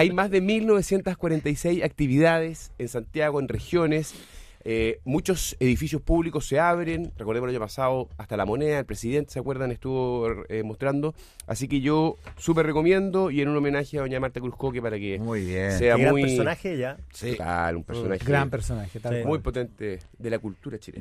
Hay más de 1946 actividades en Santiago, en regiones. Eh, muchos edificios públicos se abren. Recordemos el año pasado, hasta la moneda, el presidente, ¿se acuerdan? Estuvo eh, mostrando. Así que yo súper recomiendo y en un homenaje a doña Marta Cruzcoque para que sea Un personaje ya. Sí. un personaje. gran personaje, tal Muy potente de la cultura chilena.